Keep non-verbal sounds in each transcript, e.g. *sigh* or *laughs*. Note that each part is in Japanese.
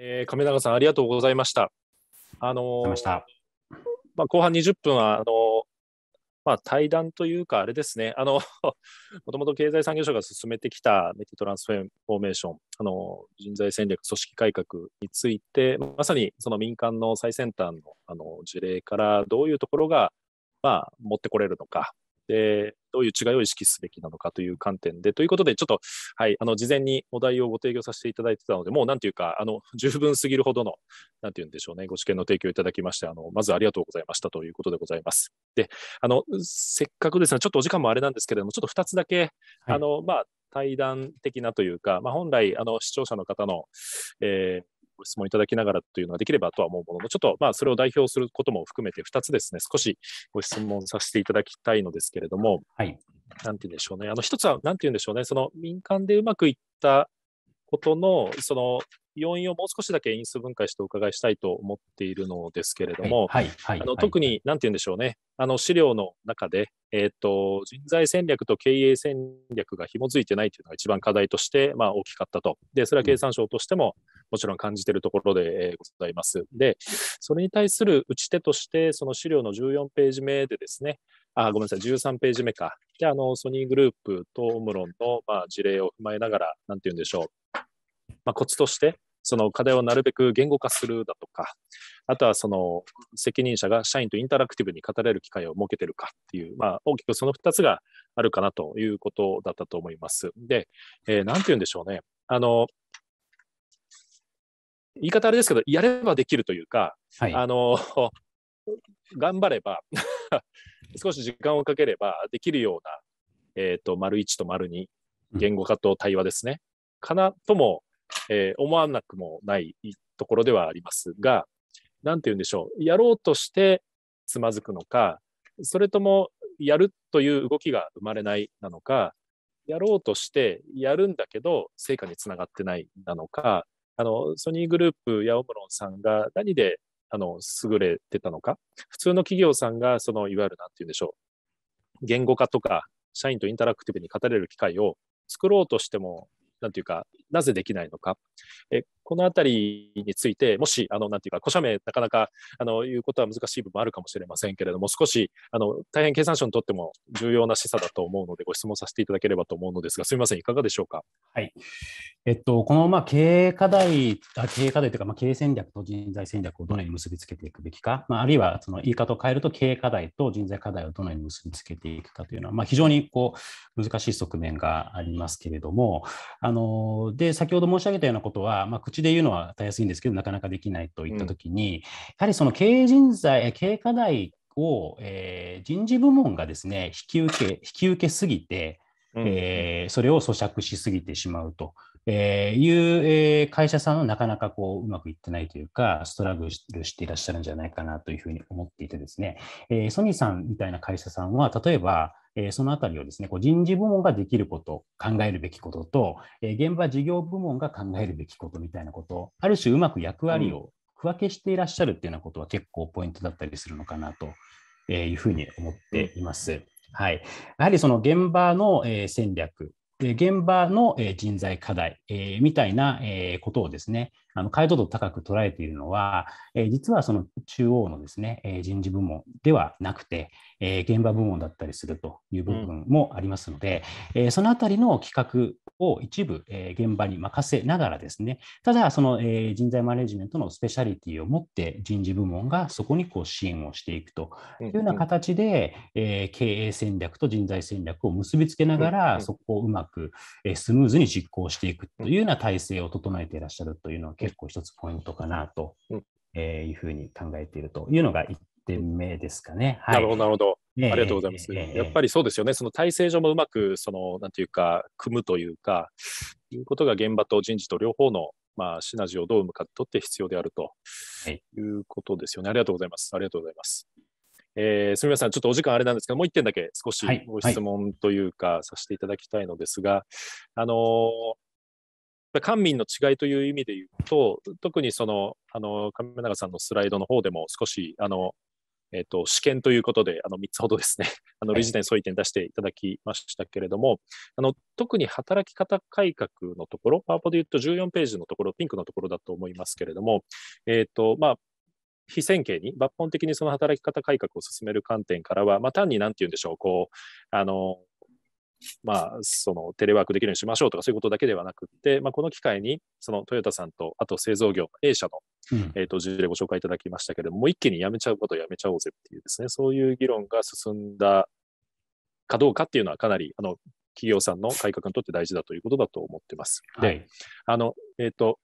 えー、亀永さん、ありがとうございました。あのー、まあ、後半20分はあのー、まあ、対談というか、あれですね、あの *laughs* もともと経済産業省が進めてきたメティトランスフォーメーション、あのー、人材戦略、組織改革について、まさにその民間の最先端のあの事例から、どういうところが、まあ、持ってこれるのか、で、どういう違いを意識すべきなのかという観点で、ということで、ちょっと、はい、あの、事前にお題をご提供させていただいてたので、もう、なんていうか、あの、十分すぎるほどの、なんていうんでしょうね、ご知見の提供いただきまして、あの、まずありがとうございましたということでございます。で、あの、せっかくですね、ちょっとお時間もあれなんですけれども、ちょっと2つだけ、はい、あの、まあ、対談的なというか、まあ、本来あの視聴者の方の、えー、ご質問いただきながらというのができればとは思うものの、ちょっとまあそれを代表することも含めて2つですね、少しご質問させていただきたいのですけれども、はい、なんて言うんでしょうね、あの1つは、なんて言うんでしょうね、その民間でうまくいったことの、その要因をもう少しだけ因数分解してお伺いしたいと思っているのですけれども、はいあの特に、なんて言うんでしょうね、あの資料の中で、えーと、人材戦略と経営戦略が紐付いてないというのが一番課題として、まあ、大きかったとで、それは経産省としてももちろん感じているところでございます。で、それに対する打ち手として、その資料の14ページ目でですね、あごめんなさい、13ページ目か。で、あの、ソニーグループとオムロンの、まあ、事例を踏まえながら、なんて言うんでしょう。まあ、コツとして、その課題をなるべく言語化するだとか、あとはその責任者が社員とインタラクティブに語れる機会を設けてるかっていう、まあ、大きくその2つがあるかなということだったと思います。で、えー、なんて言うんでしょうね。あの、言い方あれですけど、やればできるというか、はい、あの、*laughs* 頑張れば *laughs* 少し時間をかければできるような、えっ、ー、と、丸一と丸2、言語化と対話ですね。かなともえー、思わなくもないところではありますが、なんて言うんでしょう、やろうとしてつまずくのか、それともやるという動きが生まれないなのか、やろうとしてやるんだけど、成果につながってないなのか、あのソニーグループやオムロンさんが何であの優れてたのか、普通の企業さんがそのいわゆるなんて言うんでしょう、言語化とか、社員とインタラクティブに語れる機会を作ろうとしてもなんていうか、なぜできないのか。えこのあたりについて、もし、あの、なんていうか、古社名、なかなか、あの、いうことは難しい部分もあるかもしれませんけれども、少し、あの、大変経産省にとっても重要な示唆だと思うので、ご質問させていただければと思うのですが、すみません、いかがでしょうか。はい。えっと、この、まあ、経営課題、経営課題というか、ま経営戦略と人材戦略をどのように結びつけていくべきか、まあ、あるいは、その言い方を変えると、経営課題と人材課題をどのように結びつけていくかというのは、ま非常に、こう、難しい側面がありますけれども、あの、で、先ほど申し上げたようなことは、口口で言うのはたやすいんですけど、なかなかできないといったときに、うん、やはりその経営人材、経営課題を、えー、人事部門がですね、引き受け、引き受けすぎて、えー、それを咀嚼しすぎてしまうとえー、いう、えー、会社さんはなかなかこううまくいってないというか、ストラグルしていらっしゃるんじゃないかなというふうに思っていてですね、えー、ソニーさんみたいな会社さんは、例えば、えそのあたりをですね、こう人事部門ができること、考えるべきことと、え現場事業部門が考えるべきことみたいなこと、ある種うまく役割を区分けしていらっしゃるっていうようなことは結構ポイントだったりするのかなというふうに思っています。はい、やはりその現場の戦略現場の人材課題みたいなことをですね、あの解像度高く捉えているのは、えー、実はその中央のですね、えー、人事部門ではなくて、えー、現場部門だったりするという部分もありますので、うん、えそのあたりの企画を一部、え現場に任せながらですね、ただその、え人材マネジメントのスペシャリティを持って人事部門がそこにこう支援をしていくというような形で、うん、え経営戦略と人材戦略を結びつけながら、うん、そこをうまく、えスムーズに実行していくというような体制を整えていらっしゃるというのは結結構一つポイントかなというふうに考えているというのが1点目ですかね。はい、なるほど、なるほど。ありがとうございます。やっぱりそうですよね、その体制上もうまく、そのなんていうか、組むというか、いうことが現場と人事と両方の、まあ、シナジーをどううまくとって必要であると、はい、いうことですよね。ありがとうございます。ありがとうございます。えー、すみません、ちょっとお時間あれなんですけど、もう1点だけ少しご質問というか、させていただきたいのですが、はい、あのー官民の違いという意味で言うと、特にその、あの、亀永さんのスライドの方でも少し、あの、えっ、と、試験ということで、あの、3つほどですね、*laughs* あの、点、相違点出していただきましたけれども、あの、特に働き方改革のところ、パワポで言うと14ページのところ、ピンクのところだと思いますけれども、えっ、と、まあ、非線形に抜本的にその働き方改革を進める観点からは、まあ、単に何て言うんでしょう、こう、あの、まあ、そのテレワークできるようにしましょうとかそういうことだけではなくて、まあ、この機会にそのトヨタさんとあと製造業 A 社の、うん、えー、と事例ご紹介いただきましたけれども、もう一気にやめちゃうことやめちゃおうぜっていうですね、そういう議論が進んだかどうかっていうのはかなりあの企業さんの改革にとって大事だということだと思ってます。はい、で、あの、えっ、ー、と、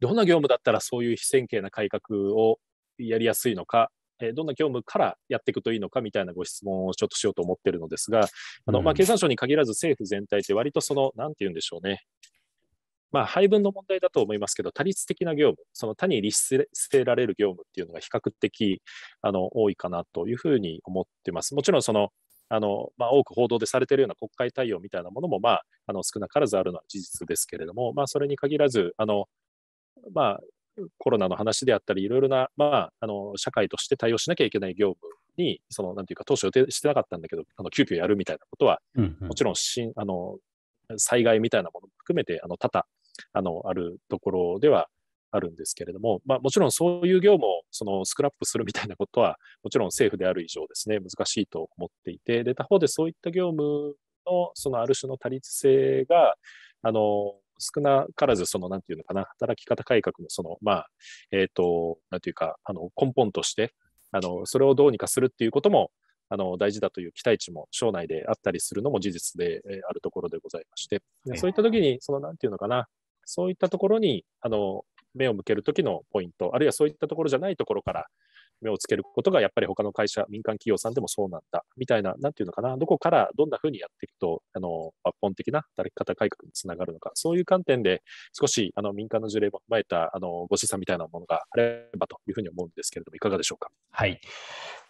どんな業務だったらそういう非線形な改革をやりやすいのかえどんな業務からやっていくといいのかみたいなご質問をちょっとしようと思ってるのですが、あのまあ、経産省に限らず政府全体って割とその、なんて言うんでしょうね。まあ、配分の問題だと思いますけど、多律的な業務、その他に立律せられる業務っていうのが比較的あの多いかなというふうに思ってます。もちろんそのあの、まあ、多く報道でされているような国会対応みたいなものも、まあ、あの少なからずあるのは事実ですけれども、まあ、それに限らず、あのまあ、コロナの話であったり、いろいろな、まあ、あの社会として対応しなきゃいけない業務に、そのなんていうか、当初予定してなかったんだけど、あの急遽やるみたいなことは、うんうん、もちろんしんあの災害みたいなものも含めて、あの多々あのあるところではあるんですけれども、まあ、もちろんそういう業務をそのスクラップするみたいなことは、もちろん政府である以上ですね、難しいと思っていて、で他方でそういった業務のそのある種の多律性が、あの少なからず、その、なんていうのかな、働き方改革の、その、まあ、えっ、ー、と、なんていうか、あの、根本として、あの、それをどうにかするっていうことも、あの、大事だという期待値も、省内であったりするのも事実で、えあるところでございまして、でそういった時に、その、なんていうのかな、そういったところに、あの、目を向けるときのポイント、あるいはそういったところじゃないところから、目をつけることがやっぱり他の会社、民間企業さんでもそうなんだ、みたいな、なんていうのかな、どこからどんなふうにやっていくと、あの、抜本的な働き方改革につながるのか、そういう観点で少し、あの、民間の事例も踏まえた、あの、ご資産みたいなものがあればというふうに思うんですけれども、いかがでしょうか。はい。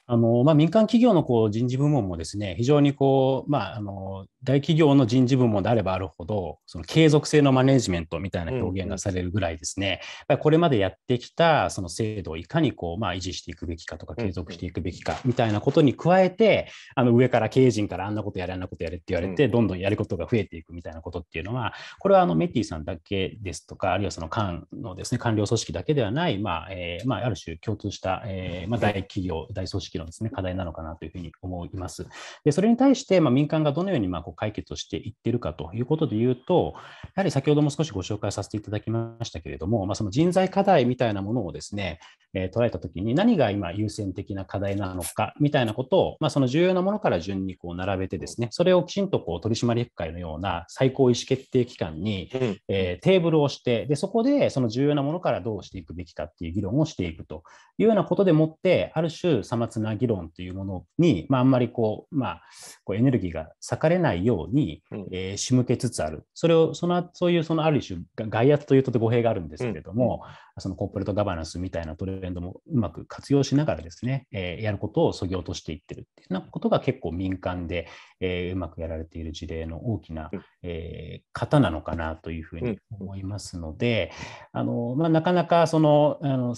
あのまあ、民間企業のこう人事部門もですね非常にこう、まあ、あの大企業の人事部門であればあるほどその継続性のマネジメントみたいな表現がされるぐらいですね、うんうん、これまでやってきたその制度をいかにこう、まあ、維持していくべきかとか継続していくべきかみたいなことに加えて、あの上から経営陣からあんなことやれあんなことやれって言われて、どんどんやることが増えていくみたいなことっていうのはこれはあのメティさんだけですとかあるいはその官のですね官僚組織だけではない、まあえーまあ、ある種共通した、えーまあ、大企業大組織のです、ね、課題なのかなというふうに思います。でそれに対して、ま民間がどのようにまこう解決をしていってるかということでいうと、やはり先ほども少しご紹介させていただきましたけれども、まあ、その人材課題みたいなものをですね、え捉えたときに、何が今優先的な課題なのかみたいなことを、まあ、その重要なものから順にこう並べてですね、それをきちんとこう取締役会のような最高意思決定機関に、えテーブルをして、でそこでその重要なものからどうしていくべきかっていう議論をしていくというようなことでもって、ある種、さまつな議論というものに、まあ、あんまりこう、まあ、こうエネルギーが割かれないように、うん、えー、仕向けつつある、それをそのそういうそのある種、外圧というと語弊があるんですけれども、そのコーポレートガバナンスみたいなトレンドもうまく活用しながらですね、えー、やることをそぎ落としていってるっていうようなことが結構民間で、えー、うまくやられている事例の大きな、えー、方なのかなというふうに思いますので、あのまあ、なかなかそのあの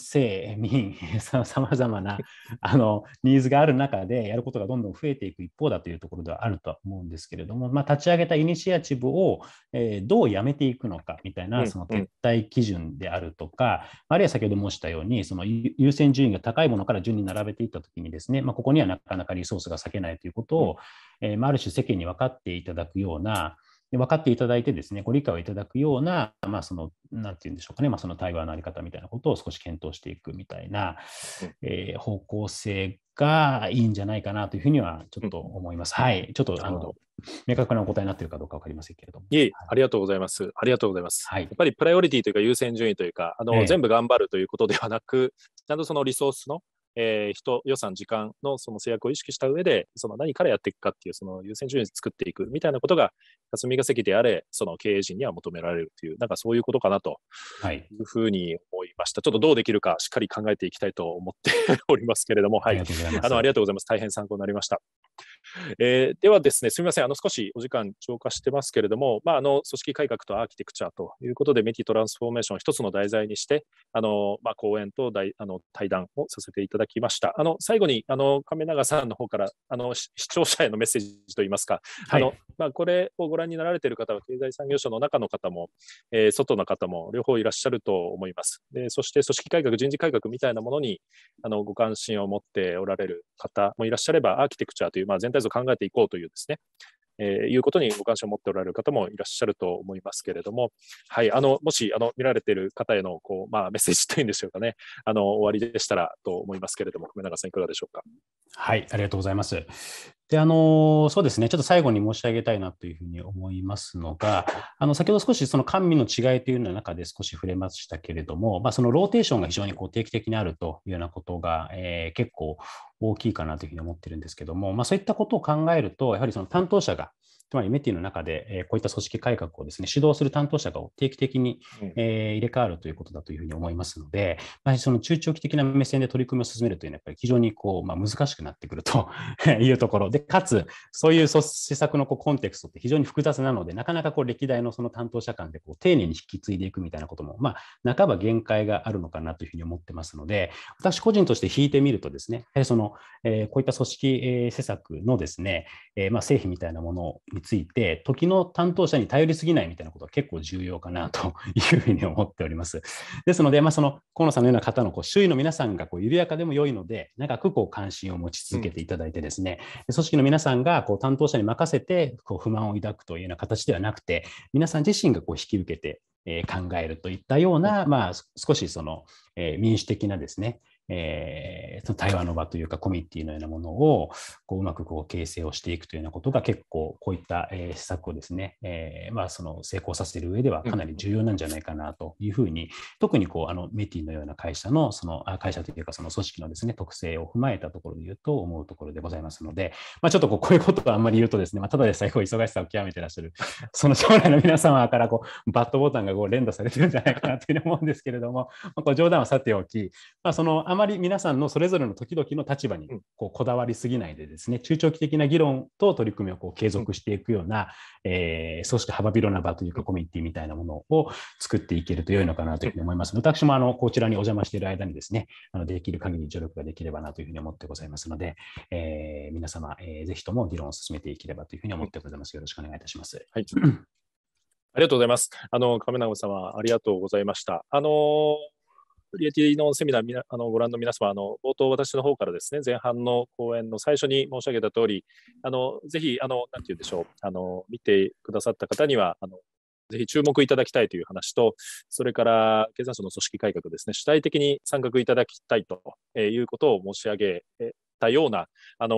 民、さまざまなあのニーズがある中でやることがどんどん増えていく一方だというところではあるとは思うんですけれども、まあ、立ち上げたイニシアチブを、えー、どうやめていくのかみたいなその撤退基準であるとか、あるいは先ほど申したように、その優先順位が高いものから順に並べていったときにですね、まあ、ここにはなかなかリソースが割けないということを、えー、まあ、る種世間に分かっていただくような、分かっていただいてですね、ご理解をいただくような、まあ、その、なんて言うんでしょうかね、まあ、その対話のあり方みたいなことを少し検討していくみたいな、えー、方向性がいいんじゃないかなというふうにはちょっと思います。うん、はい。ちょっとあの明確なお答えになっているかどうか分かりませんけれども。いえ、ありがとうございます。ありがとうございます。はい、やっぱりプライオリティというか優先順位というか、あの、ええ、全部頑張るということではなく、ちゃんとそのリソースのえー、人、予算、時間のその制約を意識した上で、その何からやっていくかっていう、その優先順位を作っていくみたいなことが、霞が関であれ、その経営陣には求められるという、なんかそういうことかなというふうに思いました。はい、ちょっとどうできるか、しっかり考えていきたいと思って *laughs* おりますけれども、はい。あのありがとうございます。大変参考になりました。*laughs* えー、ではですね、すみません、あの少しお時間超過してますけれども、まあ、あの組織改革とアーキテクチャということで、メティトランスフォーメーションを一つの題材にして、あのまあ、講演とあの対談をさせていただきました。あの最後にあの亀永さんの方からあの視聴者へのメッセージといいますか、はい、あのまあ、これをご覧になられている方は、経済産業省の中の方も、えー、外の方も両方いらっしゃると思います。でそして、組織改革、人事改革みたいなものにあのご関心を持っておられる方もいらっしゃれば、アーキテクチャというまあ、全体像を考えていこうというですね、えー、いうことにご関心を持っておられる方もいらっしゃると思いますけれども、はい、あのもしあの見られている方へのこう、まあ、*laughs* メッセージというんでしょうかね、あの終わりでしたらと思いますけれども、永さん、いかがでしょうか。はい、ありがとうございます。で、あの、そうですね、ちょっと最後に申し上げたいなというふうに思いますのが、あの、先ほど少しその官民の違いというの中で少し触れましたけれども、まあ、そのローテーションが非常にこう定期的にあるというようなことが、えー、結構大きいかなというふうに思ってるんですけども、まあ、そういったことを考えると、やはりその担当者が、つまりメティの中で、えこういった組織改革をですね指導する担当者が定期的に、え入れ替わるということだというふうに思いますので、まあ、その中長期的な目線で取り組みを進めるというのはやっぱり非常にこう、まあ、難しくなってくると *laughs* いうところで、かつそういう施策のこうコンテクストって非常に複雑なので、なかなかこう歴代のその担当者間でこう丁寧に引き継いでいくみたいなことも、まあ、半ば限界があるのかなというふうに思ってますので、私個人として引いてみるとですね、その、えこういった組織施策のですね、えまあ、成否みたいなものについて、時の担当者に頼りすぎないみたいなことは結構重要かなと *laughs* いうふうに思っております。ですので、まあ、その河野さんのような方のこう周囲の皆さんがこう緩やかでも良いので、長くこう関心を持ち続けていただいてですね、うん、組織の皆さんがこう担当者に任せてこう不満を抱くというような形ではなくて、皆さん自身がこう引き受けてえ考えるといったような、まあ、少しその、え民主的なですね、えー、その対話の場というかコミュニティのようなものをこううまくこう形成をしていくというようなことが結構こういった、えー、施策をですね、えー、まあ、その成功させる上ではかなり重要なんじゃないかなというふうに、特にこうあのメティのような会社のその会社というかその組織のですね特性を踏まえたところで言うと思うところでございますので、まあ、ちょっとこうこういうことをあんまり言うとですね、まあ、ただでさえこう忙しさを極めてらっしゃる *laughs* その将来の皆様からこうバットボタンがこう連打されてるんじゃないかなというふうに思うんですけれども、まあ、こう冗談はさておき、まあ、そのあまり皆さんのそれぞれの時々の立場にこうこだわりすぎないでですね、中長期的な議論と取り組みをこう継続していくような、えー、そうした幅広な場というかコミュニティみたいなものを作っていけると良いのかなというふうに思います。私もあのこちらにお邪魔している間にですね、あのできる限り助力ができればなというふうに思ってございますので、えー、皆様、えー、ぜひとも議論を進めていければというふうに思ってございます。よろしくお願いいたします。はい。*clears throat* ありがとうございます。あの、亀永はありがとうございました。あのーリエティのセミナーみあのご覧の皆様あの冒頭私の方からですね前半の講演の最初に申し上げた通りあのぜひあのなんて言うんでしょうあの見てくださった方にはあのぜひ注目いただきたいという話と、それから経産省の組織改革ですね、主体的に参画いただきたいということを申し上げたような、あの、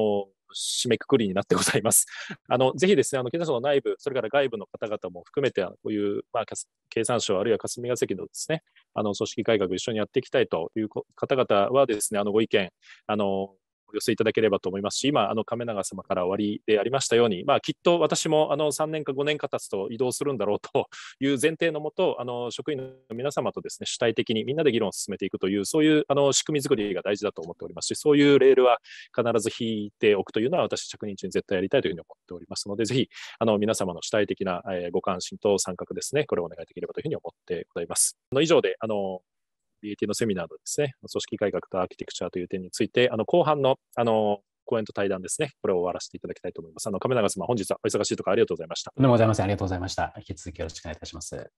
締めくくりになってございます。*laughs* あのぜひですね、あの経産省の内部、それから外部の方々も含めて、こういう、まあ、経産省あるいは霞が関のですね、あの組織改革一緒にやっていきたいという方々はですね、あのご意見、あのお寄せいただければと思いますし、今、あの亀永様から終わりでありましたように、まあ、きっと私もあの3年か5年か経つと移動するんだろうという前提のもと、あの職員の皆様とですね主体的にみんなで議論を進めていくという、そういうあの仕組み作りが大事だと思っておりますし、そういうレールは必ず引いておくというのは、私、着任中に絶対やりたいというふうに思っておりますので、ぜひあの皆様の主体的なご関心と参画ですね、これをお願いできればというふうに思ってございます。あの以上であのリエのセミナーのですね、組織改革とアーキテクチャという点について、あの後半のあの講演と対談ですね、これを終わらせていただきたいと思います。あの亀永様、本日はお忙しいところありがとうございました。どうもございます。ありがとうございました。引き続きよろしくお願いいたします。